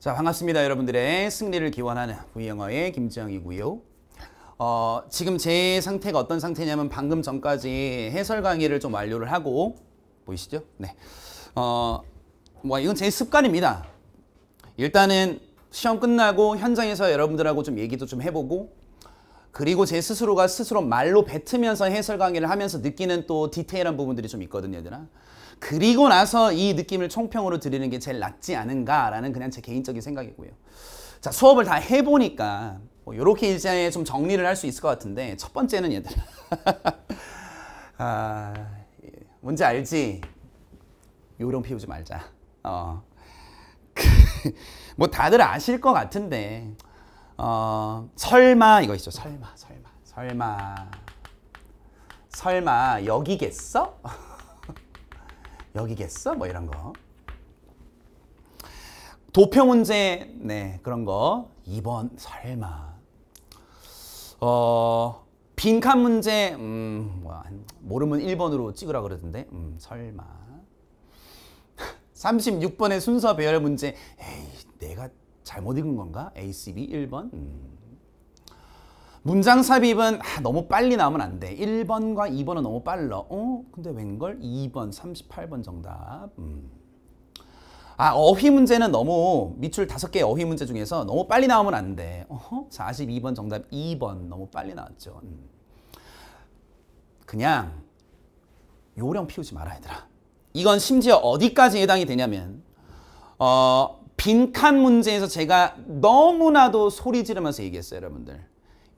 자 반갑습니다 여러분들의 승리를 기원하는 V영어의 김지이고요 어, 지금 제 상태가 어떤 상태냐면 방금 전까지 해설 강의를 좀 완료를 하고 보이시죠? 네. 어, 뭐 이건 제 습관입니다. 일단은 시험 끝나고 현장에서 여러분들하고 좀 얘기도 좀 해보고 그리고 제 스스로가 스스로 말로 뱉으면서 해설 강의를 하면서 느끼는 또 디테일한 부분들이 좀 있거든요, 얘들아. 그리고 나서 이 느낌을 총평으로 드리는 게 제일 낫지 않은가라는 그냥 제 개인적인 생각이고요. 자 수업을 다 해보니까 뭐 이렇게 이제 좀 정리를 할 수 있을 것 같은데 첫 번째는 얘들 아, 뭔지 알지? 요령 피우지 말자. 어. 그, 뭐 다들 아실 것 같은데 어, 설마 이거 있죠. 설마 설마 설마 설마 여기겠어? 여기겠어? 뭐 이런 거. 도표 문제, 네, 그런 거. 2번, 설마. 어, 빈칸 문제, 음, 뭐, 모르면 1번으로 찍으라 그러던데, 음, 설마. 36번의 순서 배열 문제, 에이, 내가 잘못 읽은 건가? A, C, B 1번. 음. 문장 삽입은 아, 너무 빨리 나오면 안 돼. 1번과 2번은 너무 빨라. 어? 근데 웬걸? 2번, 38번 정답. 음. 아, 어휘 문제는 너무 밑줄 5개 어휘 문제 중에서 너무 빨리 나오면 안 돼. 어허? 42번 정답 2번 너무 빨리 나왔죠. 음. 그냥 요령 피우지 마라 얘들아. 이건 심지어 어디까지 해당이 되냐면 어, 빈칸 문제에서 제가 너무나도 소리 지르면서 얘기했어요 여러분들.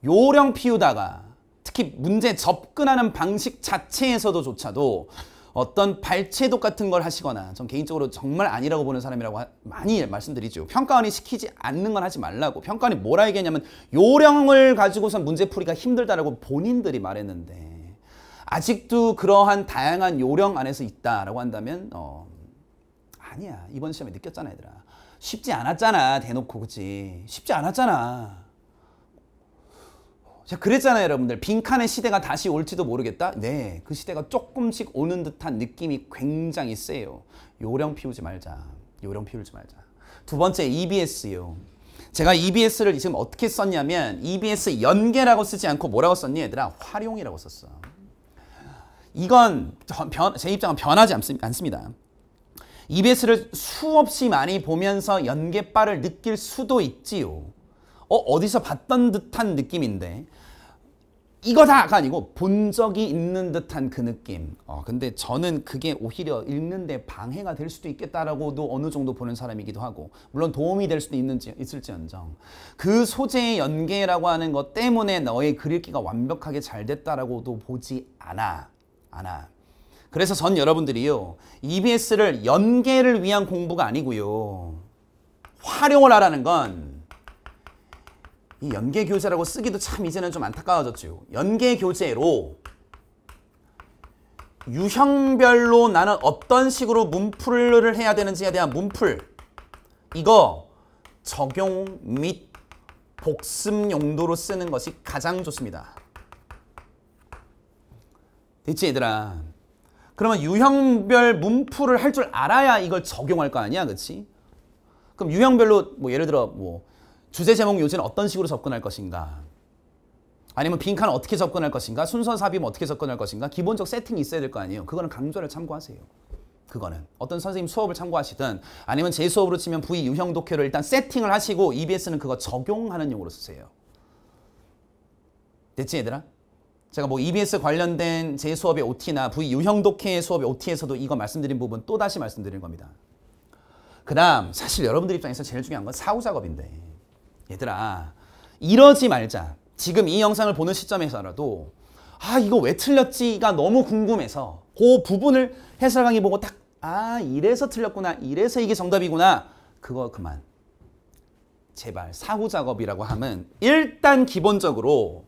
요령 피우다가 특히 문제 접근하는 방식 자체에서도 조차도 어떤 발췌독 같은 걸 하시거나 전 개인적으로 정말 아니라고 보는 사람이라고 하, 많이 말씀드리죠. 평가원이 시키지 않는 건 하지 말라고. 평가원이 뭐라 얘기했냐면 요령을 가지고선 문제풀이가 힘들다라고 본인들이 말했는데 아직도 그러한 다양한 요령 안에서 있다라고 한다면 어 아니야. 이번 시험에 느꼈잖아 얘들아. 쉽지 않았잖아. 대놓고 그치. 쉽지 않았잖아. 제가 그랬잖아요 여러분들 빈칸의 시대가 다시 올지도 모르겠다 네그 시대가 조금씩 오는 듯한 느낌이 굉장히 세요 요령 피우지 말자 요령 피우지 말자 두 번째 EBS요 제가 EBS를 지금 어떻게 썼냐면 EBS 연계라고 쓰지 않고 뭐라고 썼니 얘들아 활용이라고 썼어 이건 변, 제 입장은 변하지 않습니다 EBS를 수없이 많이 보면서 연계빨을 느낄 수도 있지요 어, 어디서 봤던 듯한 느낌인데 이거다가 아니고 본 적이 있는 듯한 그 느낌. 어, 근데 저는 그게 오히려 읽는데 방해가 될 수도 있겠다라고도 어느 정도 보는 사람이기도 하고, 물론 도움이 될 수도 있는지, 있을지언정. 그 소재의 연계라고 하는 것 때문에 너의 글 읽기가 완벽하게 잘 됐다라고도 보지 않아. 않아. 그래서 전 여러분들이요, EBS를 연계를 위한 공부가 아니고요, 활용을 하라는 건이 연계교재라고 쓰기도 참 이제는 좀안타까워졌죠 연계교재로 유형별로 나는 어떤 식으로 문풀을 해야 되는지에 대한 문풀 이거 적용 및 복습 용도로 쓰는 것이 가장 좋습니다. 됐지 얘들아? 그러면 유형별 문풀을 할 줄 알아야 이걸 적용할 거 아니야, 그렇지? 그럼 유형별로 뭐 예를 들어 뭐 주제 제목 요지는 어떤 식으로 접근할 것인가? 아니면 빈칸 어떻게 접근할 것인가? 순서 삽입 어떻게 접근할 것인가? 기본적 세팅이 있어야 될 거 아니에요. 그거는 강좌를 참고하세요. 그거는 어떤 선생님 수업을 참고하시든 아니면 제 수업으로 치면 V 유형 독해를 일단 세팅을 하시고 EBS는 그거 적용하는 용으로 쓰세요. 됐지 얘들아? 제가 뭐 EBS 관련된 제 수업의 OT나 V 유형 독해 수업의 OT에서도 이거 말씀드린 부분 또다시 말씀드린 겁니다. 그 다음 사실 여러분들 입장에서 제일 중요한 건 사후 작업인데 얘들아 이러지 말자. 지금 이 영상을 보는 시점에서라도 아 이거 왜 틀렸지가 너무 궁금해서 그 부분을 해설 강의 보고 딱 아 이래서 틀렸구나 이래서 이게 정답이구나 그거 그만 제발 사후 작업이라고 하면 일단 기본적으로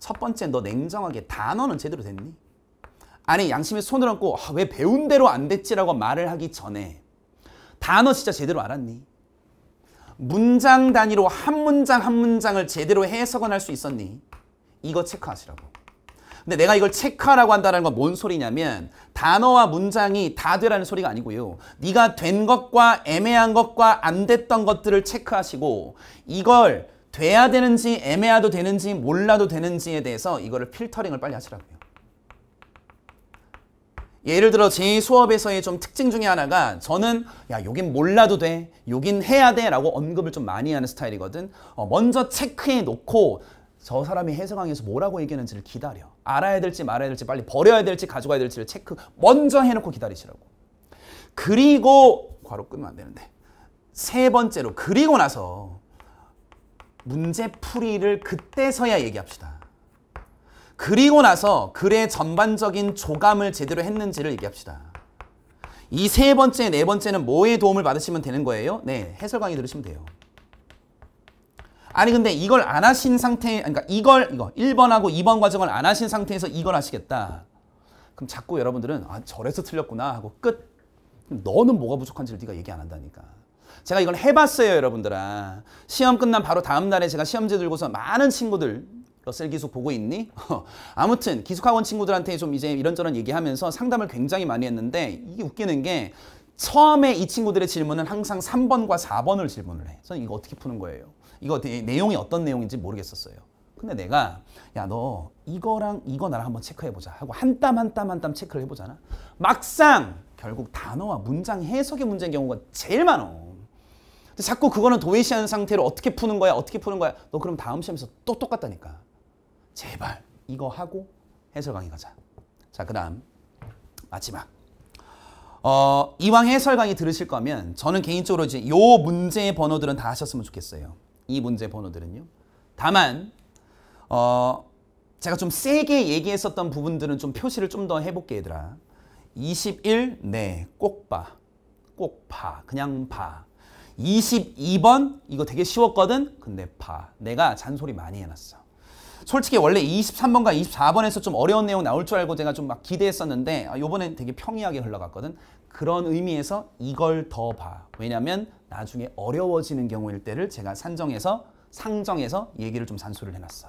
첫 번째 너 냉정하게 단어는 제대로 됐니? 아니 양심에 손을 얹고 아, 왜 배운 대로 안 됐지라고 말을 하기 전에 단어 진짜 제대로 알았니? 문장 단위로 한 문장 한 문장을 제대로 해석은 할 수 있었니? 이거 체크하시라고. 근데 내가 이걸 체크하라고 한다는 건 뭔 소리냐면 단어와 문장이 다 되라는 소리가 아니고요. 네가 된 것과 애매한 것과 안 됐던 것들을 체크하시고 이걸 돼야 되는지 애매해도 되는지 몰라도 되는지에 대해서 이거를 필터링을 빨리 하시라고요. 예를 들어 제 수업에서의 좀 특징 중에 하나가 저는 야 요긴 몰라도 돼 요긴 해야 돼 라고 언급을 좀 많이 하는 스타일이거든 어, 먼저 체크해 놓고 저 사람이 해석왕에서 뭐라고 얘기하는지를 기다려 알아야 될지 말아야 될지 빨리 버려야 될지 가져가야 될지를 체크 먼저 해놓고 기다리시라고 그리고 괄호 끄면 안 되는데 세 번째로 그리고 나서 문제 풀이를 그때서야 얘기합시다 그리고 나서 글의 전반적인 조감을 제대로 했는지를 얘기합시다. 이 세 번째, 네 번째는 뭐에 도움을 받으시면 되는 거예요? 네, 해설 강의 들으시면 돼요. 아니 근데 이걸 안 하신 상태, 그러니까 이걸 이거 1번하고 2번 과정을 안 하신 상태에서 이걸 하시겠다. 그럼 자꾸 여러분들은 아 저래서 틀렸구나 하고 끝. 너는 뭐가 부족한지를 네가 얘기 안 한다니까. 제가 이걸 해봤어요 여러분들아. 시험 끝난 바로 다음 날에 제가 시험지 들고서 많은 친구들 러셀 기숙 보고 있니? 아무튼 기숙학원 친구들한테 좀 이제 이런저런 얘기하면서 상담을 굉장히 많이 했는데 이게 웃기는 게 처음에 이 친구들의 질문은 항상 3번과 4번을 질문을 해. 저는 이거 어떻게 푸는 거예요? 이거 내용이 어떤 내용인지 모르겠었어요. 근데 내가 야 너 이거랑 이거 나랑 한번 체크해보자 하고 한 땀 한 땀 한 땀 체크를 해보잖아. 막상 결국 단어와 문장 해석의 문제인 경우가 제일 많어. 근데 자꾸 그거는 도외시하는 상태로 어떻게 푸는 거야 어떻게 푸는 거야 너 그럼 다음 시험에서 또 똑같다니까. 제발 이거 하고 해설 강의 가자. 자, 그 다음 마지막. 어, 이왕 해설 강의 들으실 거면 저는 개인적으로 이제 요 문제의 번호들은 다 하셨으면 좋겠어요. 이 문제 번호들은요. 다만 어, 제가 좀 세게 얘기했었던 부분들은 좀 표시를 좀 더 해볼게 얘들아. 21, 네, 꼭 봐. 꼭 봐. 그냥 봐. 22번, 이거 되게 쉬웠거든? 근데 봐. 내가 잔소리 많이 해놨어. 솔직히 원래 23번과 24번에서 좀 어려운 내용 나올 줄 알고 제가 좀 막 기대했었는데 아, 요번엔 되게 평이하게 흘러갔거든. 그런 의미에서 이걸 더 봐. 왜냐면 나중에 어려워지는 경우일 때를 제가 산정해서 상정해서 얘기를 좀 산수를 해놨어.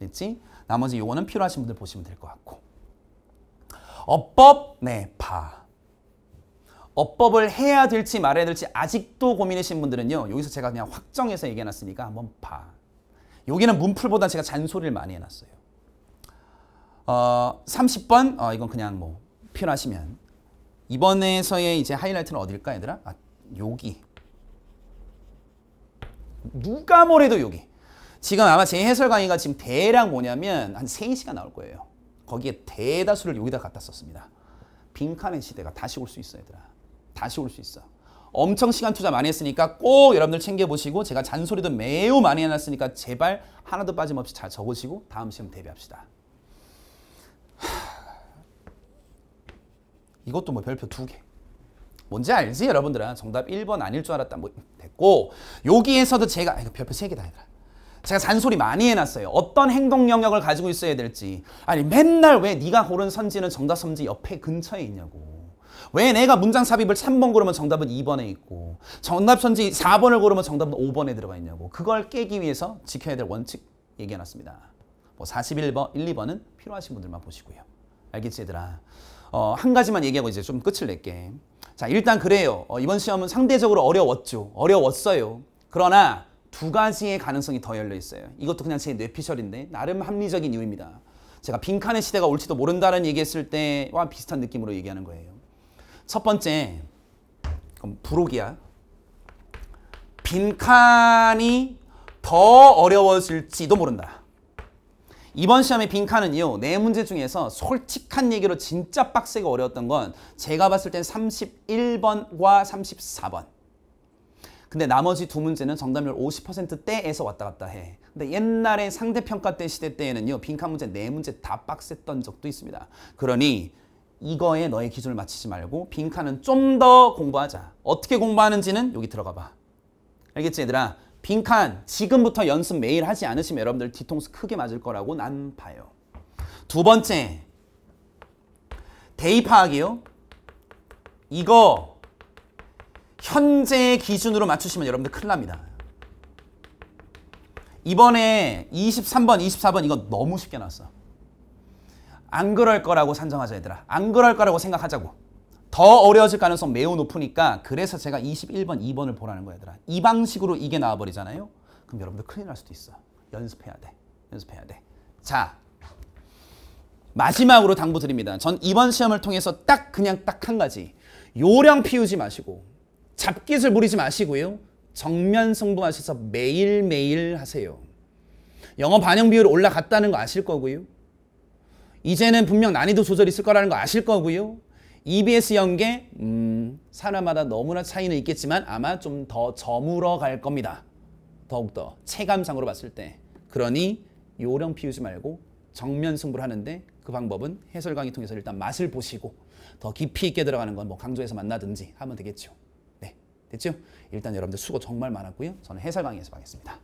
됐지? 나머지 요거는 필요하신 분들 보시면 될 것 같고. 어법, 네, 봐. 어법을 해야 될지 말아야 될지 아직도 고민이신 분들은요. 여기서 제가 그냥 확정해서 얘기해놨으니까 한번 봐. 여기는 문풀보다 제가 잔소리를 많이 해놨어요. 어, 30번 어, 이건 그냥 뭐 필요하시면 이번에서의 이제 하이라이트는 어딜까 얘들아? 아, 여기 누가 뭐래도 여기 지금 아마 제 해설 강의가 지금 대략 뭐냐면 한 3시간 나올 거예요 거기에 대다수를 여기다 갖다 썼습니다 빈칸의 시대가 다시 올 수 있어 얘들아 다시 올 수 있어 엄청 시간 투자 많이 했으니까 꼭 여러분들 챙겨보시고 제가 잔소리도 매우 많이 해놨으니까 제발 하나도 빠짐없이 잘 적으시고 다음 시험 대비합시다. 이것도 뭐 별표 두 개. 뭔지 알지 여러분들은 정답 1번 아닐 줄 알았다 뭐 됐고 여기에서도 제가 아, 이거 별표 3개다 얘들아 제가 잔소리 많이 해놨어요 어떤 행동 영역을 가지고 있어야 될지 아니 맨날 왜 네가 고른 선지는 정답 선지 옆에 근처에 있냐고 왜 내가 문장 삽입을 3번 고르면 정답은 2번에 있고 정답 선지 4번을 고르면 정답은 5번에 들어가 있냐고 그걸 깨기 위해서 지켜야 될 원칙 얘기해놨습니다. 뭐 41번, 1, 2번은 필요하신 분들만 보시고요. 알겠지 얘들아? 어, 한 가지만 얘기하고 이제 좀 끝을 낼게. 자 일단 그래요. 어, 이번 시험은 상대적으로 어려웠죠. 어려웠어요. 그러나 두 가지의 가능성이 더 열려 있어요. 이것도 그냥 제 뇌피셜인데 나름 합리적인 이유입니다. 제가 빈칸의 시대가 올지도 모른다는 얘기했을 때와 비슷한 느낌으로 얘기하는 거예요. 첫 번째 그럼 부록이야. 빈칸이 더 어려워질지도 모른다. 이번 시험의 빈칸은요. 네 문제 중에서 솔직한 얘기로 진짜 빡세게 어려웠던 건 제가 봤을 땐 31번과 34번. 근데 나머지 두 문제는 정답률 50%대에서 왔다 갔다 해. 근데 옛날에 상대평가 때 시대 때에는요. 빈칸 문제 네 문제 다 빡셌던 적도 있습니다. 그러니 이거에 너의 기준을 맞추지 말고 빈칸은 좀 더 공부하자. 어떻게 공부하는지는 여기 들어가 봐. 알겠지 얘들아? 빈칸 지금부터 연습 매일 하지 않으시면 여러분들 뒤통수 크게 맞을 거라고 난 봐요. 두 번째 데이 파악이요. 이거 현재 기준으로 맞추시면 여러분들 큰일 납니다. 이번에 23번, 24번 이거 너무 쉽게 나왔어. 안 그럴 거라고 산정하자 얘들아. 안 그럴 거라고 생각하자고. 더 어려워질 가능성 매우 높으니까 그래서 제가 21번, 2번을 보라는 거야 얘들아. 이 방식으로 이게 나와버리잖아요. 그럼 여러분들 큰일 날 수도 있어. 연습해야 돼. 연습해야 돼. 자, 마지막으로 당부드립니다. 전 이번 시험을 통해서 딱 그냥 딱 한 가지. 요령 피우지 마시고 잡깃을 부리지 마시고요. 정면 성부하셔서 매일매일 하세요. 영어 반영 비율 올라갔다는 거 아실 거고요. 이제는 분명 난이도 조절이 있을 거라는 거 아실 거고요. EBS 연계, 음, 사람마다 너무나 차이는 있겠지만 아마 좀 더 저물어 갈 겁니다. 더욱더 체감상으로 봤을 때. 그러니 요령 피우지 말고 정면 승부를 하는데 그 방법은 해설 강의 통해서 일단 맛을 보시고 더 깊이 있게 들어가는 건 뭐 강조해서 만나든지 하면 되겠죠. 네, 됐죠? 일단 여러분들 수고 정말 많았고요. 저는 해설 강의에서 뵙겠습니다.